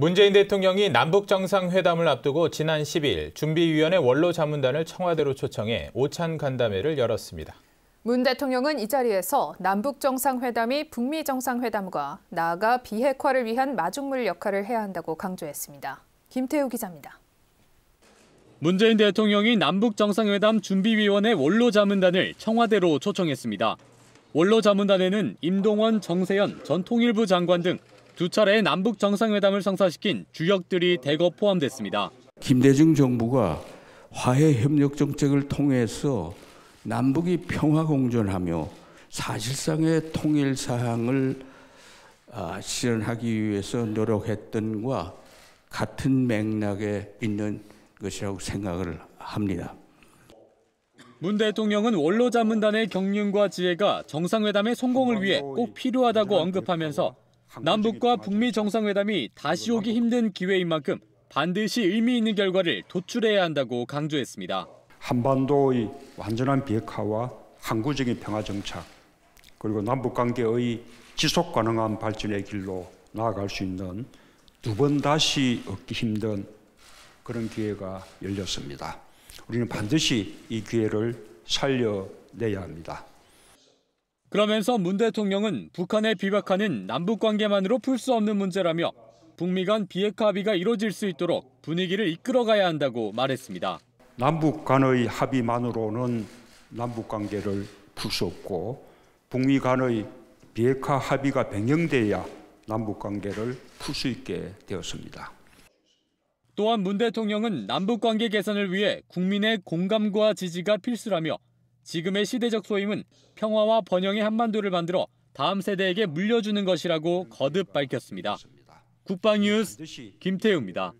문재인 대통령이 남북 정상회담을 앞두고 지난 10일 준비위원회 원로 자문단을 청와대로 초청해 오찬 간담회를 열었습니다. 문 대통령은 이 자리에서 남북 정상회담이 북미 정상회담과 나아가 비핵화를 위한 마중물 역할을 해야 한다고 강조했습니다. 김태우 기자입니다. 문재인 대통령이 남북 정상회담 준비위원회 원로 자문단을 청와대로 초청했습니다. 원로 자문단에는 임동원, 정세현 전 통일부 장관 등두 차례 남북 정상회담을 성사시킨 주역들이 대거 포함됐습니다. 김대중 정부가 화해 협력 정책을 통해서 남북이 평화 공존하며 사실상의 통일 사항을 아, 실현하기 위해서 노력했던 과 같은 맥락에 있는 것이라고 생각을 합니다. 문 대통령은 원로 자문단의 경륜과 지혜가 정상회담의 성공을 위해 꼭 필요하다고 언급하면서 남북과 북미 정상회담이 다시 오기 힘든 기회인 만큼 반드시 의미 있는 결과를 도출해야 한다고 강조했습니다. 한반도의 완전한 비핵화와 항구적인 평화 정착 그리고 남북 관계의 지속 가능한 발전의 길로 나아갈 수 있는 두 번 다시 얻기 힘든 그런 기회가 열렸습니다. 우리는 반드시 이 기회를 살려내야 합니다. 그러면서 문 대통령은 북한에 비박하는 남북 관계만으로 풀 수 없는 문제라며 북미 간 비핵화 합의가 이뤄질 수 있도록 분위기를 이끌어가야 한다고 말했습니다. 남북 간의 합의만으로는 남북 관계를 풀 수 없고 북미 간의 비핵화 합의가 변경돼야 남북 관계를 풀 수 있게 되었습니다. 또한 문 대통령은 남북 관계 개선을 위해 국민의 공감과 지지가 필수라며 지금의 시대적 소임은 평화와 번영의 한반도를 만들어 다음 세대에게 물려주는 것이라고 거듭 밝혔습니다. 국방뉴스 김태우입니다.